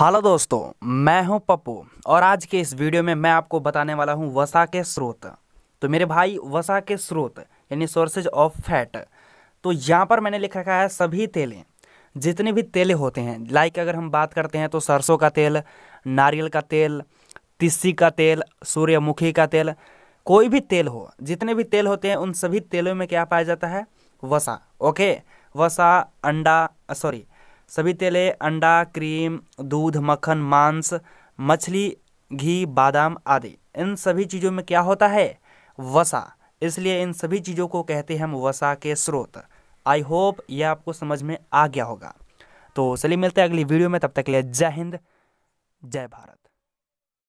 hello दोस्तों मैं हूं पप्पू और आज के इस वीडियो में मैं आपको बताने वाला हूं वसा के स्रोत तो मेरे भाई वसा के स्रोत यानी सोर्सेज ऑफ फैट तो यहां पर मैंने लिख रखा है सभी तेलें जितने भी तेल होते हैं लाइक अगर हम बात करते हैं तो सरसों का तेल नारियल का तेल तिस्सी का तेल सूर्यमुखी का तेल कोई भी तेल हो जितने भी तेल होते हैं उन सभी तेलों में क्या पाया जाता है वसा ओके वसा अंडा सॉरी सभी तेले अंडा क्रीम दूध मक्खन मांस मछली घी बादाम आदि इन सभी चीज़ों में क्या होता है वसा इसलिए इन सभी चीज़ों को कहते हैं हम वसा के स्रोत आई होप ये आपको समझ में आ गया होगा तो चलिए मिलते हैं अगली वीडियो में तब तक के लिए जय हिंद जय भारत